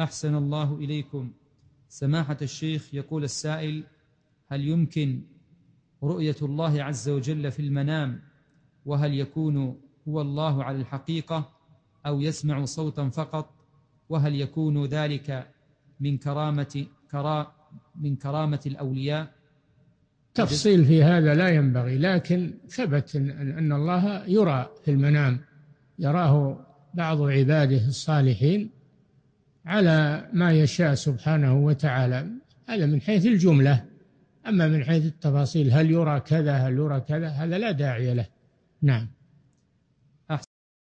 أحسن الله إليكم سماحة الشيخ يقول السائل هل يمكن رؤية الله عز وجل في المنام وهل يكون هو الله على الحقيقة أو يسمع صوتا فقط وهل يكون ذلك من كرامة كرا من كرامة الأولياء تفصيل في هذا لا ينبغي لكن ثبت أن الله يرى في المنام يراه بعض عباده الصالحين على ما يشاء سبحانه وتعالى هذا من حيث الجملة أما من حيث التفاصيل هل يرى كذا هل يرى كذا هذا لا داعي له نعم